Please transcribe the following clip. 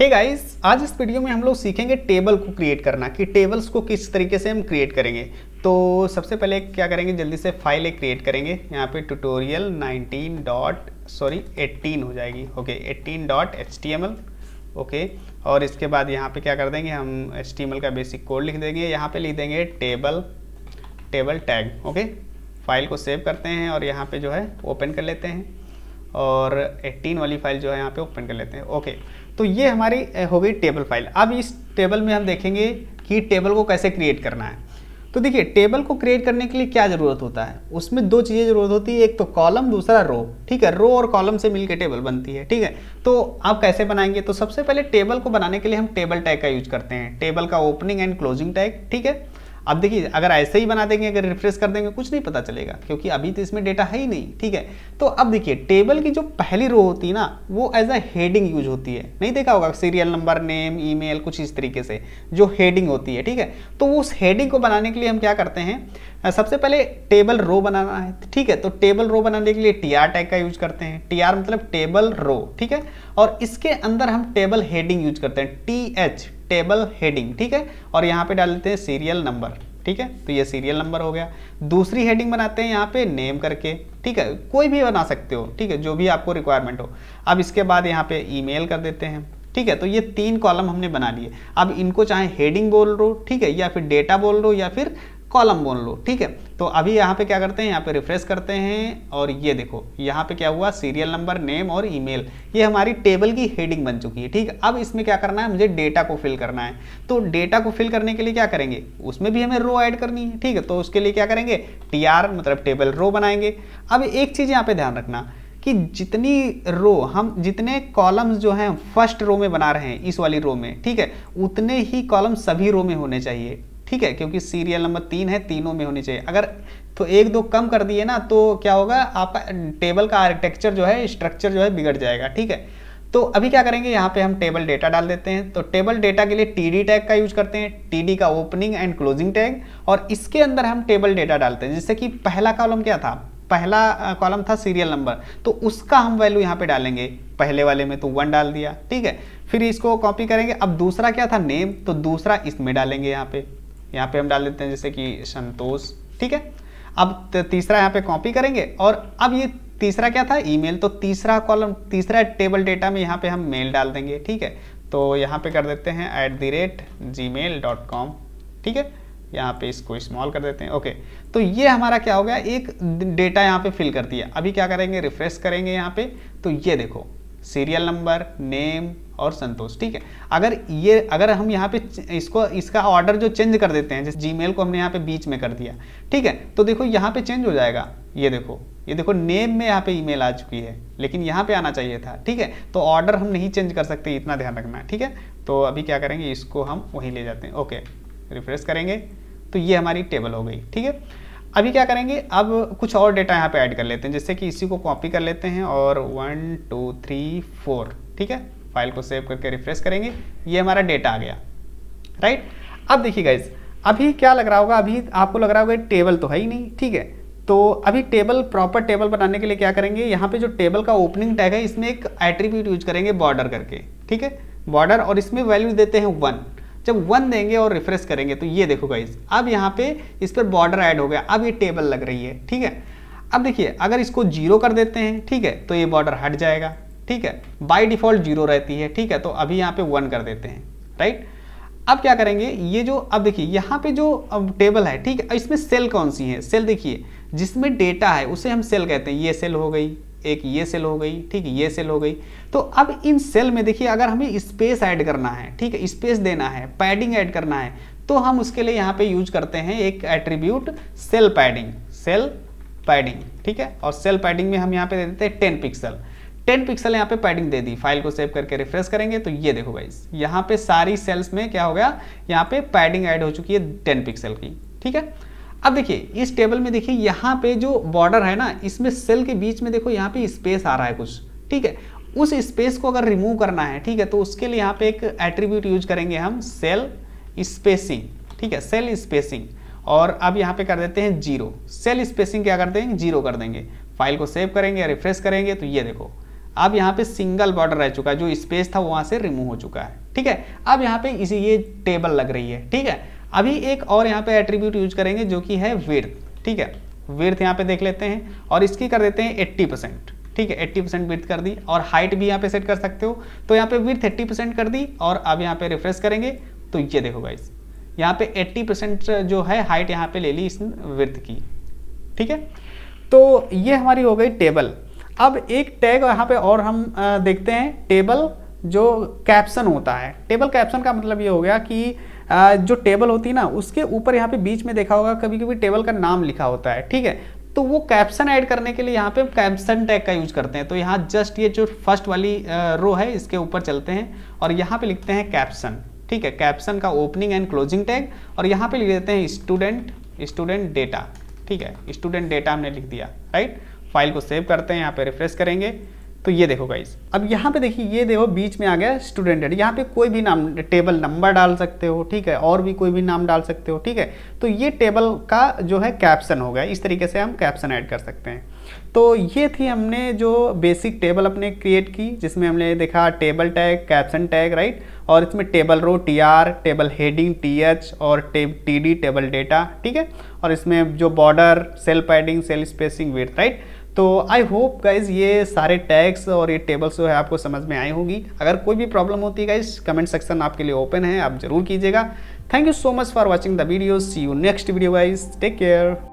हे hey guys आज इस video में हम लोग सीखेंगे टेबल को क्रिएट करना कि टेबल्स को किस तरीके से हम क्रिएट करेंगे तो सबसे पहले क्या करेंगे जल्दी से फाइल एक क्रिएट करेंगे यहाँ पे ट्यूटोरियल 19 डॉट सॉरी 18 हो जाएगी ओके 18 डॉट एच ओके और इसके बाद यहाँ पे क्या कर देंगे हम एच का बेसिक कोड लिख देंगे यहाँ पर लिख देंगे table table tag okay file को सेव करते हैं और यहाँ पर जो है ओपन कर लेते हैं और 18 वाली फाइल जो है यहाँ पे ओपन कर लेते हैं ओके तो ये हमारी हो गई टेबल फाइल अब इस टेबल में हम देखेंगे कि टेबल को कैसे क्रिएट करना है तो देखिए टेबल को क्रिएट करने के लिए क्या ज़रूरत होता है उसमें दो चीज़ें ज़रूरत होती है एक तो कॉलम दूसरा रो ठीक है रो और कॉलम से मिलकर टेबल बनती है ठीक है तो आप कैसे बनाएंगे तो सबसे पहले टेबल को बनाने के लिए हम टेबल टैग का यूज करते हैं टेबल का ओपनिंग एंड क्लोजिंग टैग ठीक है अब देखिए अगर ऐसे ही बना देंगे अगर रिफ्रेश कर देंगे कुछ नहीं पता चलेगा क्योंकि अभी तो इसमें डेटा है ही नहीं ठीक है तो अब देखिए टेबल की जो पहली रो होती है ना वो एज अ हेडिंग यूज होती है नहीं देखा होगा सीरियल नंबर नेम ईमेल कुछ इस तरीके से जो हेडिंग होती है ठीक है तो उस हेडिंग को बनाने के लिए हम क्या करते हैं सबसे पहले टेबल रो बनाना है ठीक है तो टेबल रो बनाने के लिए टी आर टैग का यूज करते हैं टी आर मतलब टेबल रो ठीक है और इसके अंदर हम टेबल हेडिंग यूज करते हैं टी एच टेबल हेडिंग ठीक है और यहाँ पे डाल देते हैं सीरियल नंबर ठीक है तो ये सीरियल नंबर हो गया दूसरी हेडिंग बनाते हैं यहाँ पे नेम करके ठीक है कोई भी बना सकते हो ठीक है जो भी आपको रिक्वायरमेंट हो अब इसके बाद यहाँ पे ईमेल कर देते हैं ठीक है तो ये तीन कॉलम हमने बना लिए अब इनको चाहे हेडिंग बोल रो ठीक है या फिर डेटा बोल रो या फिर कॉलम बोन लो ठीक है तो अभी यहाँ पे क्या करते हैं यहाँ पे रिफ्रेश करते हैं और ये देखो यहाँ पे क्या हुआ सीरियल नंबर नेम और ईमेल ये हमारी टेबल की हेडिंग बन चुकी है ठीक है अब इसमें क्या करना है मुझे डेटा को फिल करना है तो डेटा को फिल करने के लिए क्या करेंगे उसमें भी हमें रो ऐड करनी है ठीक है तो उसके लिए क्या करेंगे टी मतलब टेबल रो बनाएंगे अब एक चीज़ यहाँ पर ध्यान रखना कि जितनी रो हम जितने कॉलम्स जो हैं फर्स्ट रो में बना रहे हैं इस वाली रो में ठीक है उतने ही कॉलम सभी रो में होने चाहिए ठीक है क्योंकि सीरियल नंबर तीन है तीनों में होनी चाहिए अगर तो एक दो कम कर दिए ना तो क्या होगा आपका टेबल का आर्किटेक्चर जो है स्ट्रक्चर जो है बिगड़ जाएगा ठीक है तो अभी क्या करेंगे यहाँ पे हम टेबल डेटा डाल देते हैं तो टेबल डेटा के लिए टी टैग का यूज करते हैं टी का ओपनिंग एंड क्लोजिंग टैग और इसके अंदर हम टेबल डेटा डालते हैं जिससे कि पहला कॉलम क्या था पहला कॉलम था सीरियल नंबर तो उसका हम वैल्यू यहाँ पे डालेंगे पहले वाले में तो वन डाल दिया ठीक है फिर इसको कॉपी करेंगे अब दूसरा क्या था नेम तो दूसरा इसमें डालेंगे यहाँ पे यहाँ पे हम डाल देते हैं जैसे कि संतोष ठीक है अब तीसरा यहाँ पे कॉपी करेंगे और अब ये तीसरा क्या था ईमेल तो तीसरा कॉलम तीसरा टेबल डेटा में यहाँ पे हम मेल डाल देंगे ठीक है तो यहाँ पे कर देते हैं at the rate Gmail dot com ठीक है यहाँ पे इसको स्मॉल कर देते हैं ओके तो ये हमारा क्या हो गया एक डेटा यहाँ पे फिल कर दिया अभी क्या करेंगे रिफ्रेश करेंगे यहाँ पे तो ये देखो सीरियल नंबर नेम और संतोष ठीक है अगर ये अगर हम यहाँ पे इसको इसका ऑर्डर जो चेंज कर देते हैं जैसे जीमेल को हमने यहाँ पे बीच में कर दिया ठीक है तो देखो यहाँ पे चेंज हो जाएगा ये देखो ये देखो नेम में यहाँ पे ईमेल आ चुकी है लेकिन यहाँ पे आना चाहिए था ठीक है तो ऑर्डर हम नहीं चेंज कर सकते इतना ध्यान रखना ठीक है तो अभी क्या करेंगे इसको हम वहीं ले जाते हैं ओके रिफ्रेश करेंगे तो ये हमारी टेबल हो गई ठीक है अभी क्या करेंगे अब कुछ और डेटा यहाँ पे ऐड कर लेते हैं जैसे कि इसी को कॉपी कर लेते हैं और वन टू थ्री फोर ठीक है फाइल को सेव करके रिफ्रेश करेंगे ये हमारा डेटा आ गया राइट अब देखिए गाइज अभी क्या लग रहा होगा अभी आपको लग रहा होगा टेबल तो है ही नहीं ठीक है तो अभी टेबल प्रॉपर टेबल बनाने के लिए क्या करेंगे यहाँ पे जो टेबल का ओपनिंग टैग है इसमें एक एट्रीब्यूट यूज करेंगे बॉर्डर करके ठीक है बॉर्डर और इसमें वैल्यू देते हैं वन जब वन देंगे और रिफ्रेश करेंगे तो ये देखो गाइज अब यहाँ पे इस पर बॉर्डर ऐड हो गया अब ये टेबल लग रही है ठीक है अब देखिए अगर इसको जीरो कर देते हैं ठीक है तो ये बॉर्डर हट जाएगा ठीक है बाय डिफॉल्ट जीरो रहती है ठीक है तो अभी यहाँ पे वन कर देते हैं राइट अब क्या करेंगे ये जो अब देखिए यहाँ पे जो अब टेबल है ठीक है इसमें सेल कौन सी है सेल देखिए जिसमें डेटा है उसे हम सेल कहते हैं ये सेल हो गई एक ये सेल हो गई ठीक ये सेल हो गई तो अब इन सेल में देखिए अगर हमें स्पेस ऐड करना है ठीक है स्पेस देना है पैडिंग ऐड करना है तो हम उसके लिए यहाँ पे यूज करते हैं एक attribute cell padding cell padding ठीक है और सेल पैडिंग में हम यहाँ पे दे देते हैं टेन पिक्सल टेन पिक्सल यहाँ पे पैडिंग दे दी फाइल को सेव करके रिफ्रेश करेंगे तो ये देखो भाई यहाँ पे सारी सेल्स में क्या हो गया यहाँ पे पैडिंग ऐड हो चुकी है टेन पिक्सल की ठीक है अब देखिए इस टेबल में देखिए यहाँ पे जो बॉर्डर है ना इसमें सेल के बीच में देखो यहाँ पे स्पेस आ रहा है कुछ ठीक है उस स्पेस को अगर रिमूव करना है ठीक है तो उसके लिए यहाँ पे एक एट्रीब्यूट यूज करेंगे हम सेल स्पेसिंग ठीक है सेल स्पेसिंग और अब यहाँ पे कर देते हैं जीरो सेल स्पेसिंग क्या कर देंगे जीरो कर देंगे फाइल को सेव करेंगे रिफ्रेश करेंगे तो ये देखो अब यहाँ पे सिंगल बॉर्डर रह चुका है जो स्पेस था वहाँ से रिमूव हो चुका है ठीक है अब यहाँ पे इसी ये टेबल लग रही है ठीक है अभी एक और यहाँ पे एट्रीब्यूट यूज करेंगे जो कि है विर्थ ठीक है विर्थ यहाँ पे देख लेते हैं और इसकी कर देते हैं एट्टी परसेंट ठीक है एट्टी परसेंट विर्थ कर दी और हाइट भी यहाँ पे सेट कर सकते हो तो यहाँ पे विर्थ एट्टी परसेंट कर दी और अब यहाँ पे रिफ्रेश करेंगे तो ये देखो गाइस यहाँ पे एट्टी परसेंट जो है हाइट यहाँ पे ले ली इस विर्थ की ठीक है तो ये हमारी हो गई टेबल अब एक टैग यहाँ पे और हम देखते हैं टेबल जो कैप्शन होता है टेबल कैप्शन का मतलब ये हो गया कि जो टेबल होती है ना उसके ऊपर यहाँ पे बीच में देखा होगा कभी कभी टेबल का नाम लिखा होता है ठीक है तो वो कैप्शन ऐड करने के लिए यहाँ पे कैप्शन टैग का यूज करते हैं तो यहाँ जस्ट ये जो फर्स्ट वाली रो है इसके ऊपर चलते हैं और यहाँ पे लिखते हैं कैप्शन ठीक है कैप्शन का ओपनिंग एंड क्लोजिंग टैग और यहाँ पे लिख देते हैं स्टूडेंट स्टूडेंट डेटा ठीक है स्टूडेंट डेटा हमने लिख दिया राइट फाइल को सेव करते हैं यहाँ पे रिफ्रेश करेंगे तो ये देखो गाइज अब यहाँ पे देखिए ये देखो बीच में आ गया स्टूडेंट एड यहाँ पे कोई भी नाम टेबल नंबर डाल सकते हो ठीक है और भी कोई भी नाम डाल सकते हो ठीक है तो ये टेबल का जो है कैप्शन हो गया इस तरीके से हम कैप्शन ऐड कर सकते हैं तो ये थी हमने जो बेसिक टेबल अपने क्रिएट की जिसमें हमने देखा table tag caption tag right और इसमें table row T R table heading T H और tab T D table data ठीक है और इसमें जो border cell padding cell spacing with right तो आई होप गाइज ये सारे टैग्स और ये टेबल्स जो है आपको समझ में आई होंगी अगर कोई भी प्रॉब्लम होती है गाइज कमेंट सेक्शन आपके लिए ओपन है आप जरूर कीजिएगा thank you so much for watching the video see you next video guys take care